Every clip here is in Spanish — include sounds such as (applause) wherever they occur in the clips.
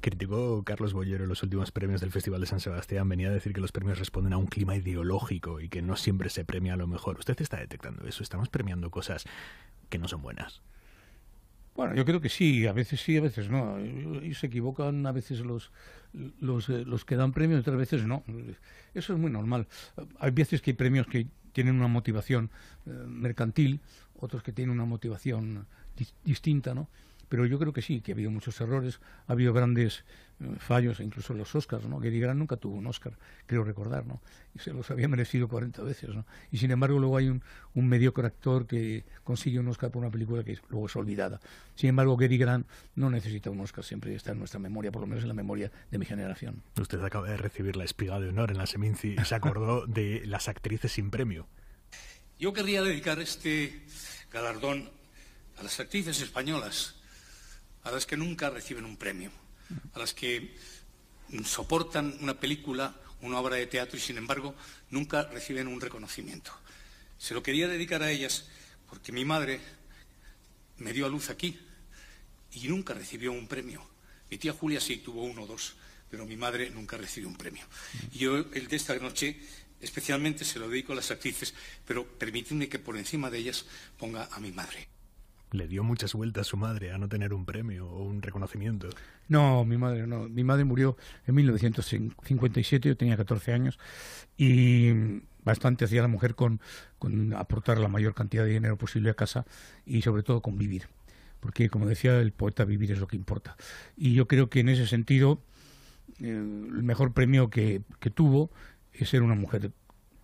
Criticó Carlos Bollero los últimos premios del Festival de San Sebastián. Venía a decir que los premios responden a un clima ideológico y que no siempre se premia a lo mejor. ¿Usted está detectando eso? ¿Estamos premiando cosas que no son buenas? Bueno, yo creo que sí, a veces sí, a veces no. Y se equivocan a veces los, los, eh, los que dan premios, otras veces no. Eso es muy normal. Hay veces que hay premios que tienen una motivación eh, mercantil, otros que tienen una motivación eh, distinta, ¿no? pero yo creo que sí, que ha habido muchos errores, ha habido grandes eh, fallos, incluso los Oscars, ¿no? Gary Grant nunca tuvo un Oscar, creo recordar, ¿no? Y se los había merecido 40 veces, ¿no? Y sin embargo luego hay un, un mediocre actor que consigue un Oscar por una película que luego es olvidada. Sin embargo, Gary Grant no necesita un Oscar, siempre está en nuestra memoria, por lo menos en la memoria de mi generación. Usted acaba de recibir la espiga de honor en la Seminci y se acordó (laughs) de las actrices sin premio. Yo querría dedicar este galardón a las actrices españolas a las que nunca reciben un premio, a las que soportan una película, una obra de teatro y sin embargo nunca reciben un reconocimiento. Se lo quería dedicar a ellas porque mi madre me dio a luz aquí y nunca recibió un premio. Mi tía Julia sí tuvo uno o dos, pero mi madre nunca recibió un premio. yo el de esta noche especialmente se lo dedico a las actrices, pero permitidme que por encima de ellas ponga a mi madre. ¿Le dio muchas vueltas a su madre a no tener un premio o un reconocimiento? No, mi madre no. Mi madre murió en 1957, yo tenía 14 años, y bastante hacía la mujer con, aportar la mayor cantidad de dinero posible a casa y sobre todo con vivir. Porque, como decía el poeta, vivir es lo que importa. Y yo creo que en ese sentido, el mejor premio que, que tuvo es ser una mujer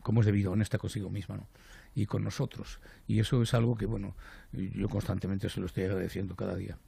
como es debido, honesta consigo misma. ¿no? y con nosotros. Y eso es algo que, bueno, yo constantemente se lo estoy agradeciendo cada día.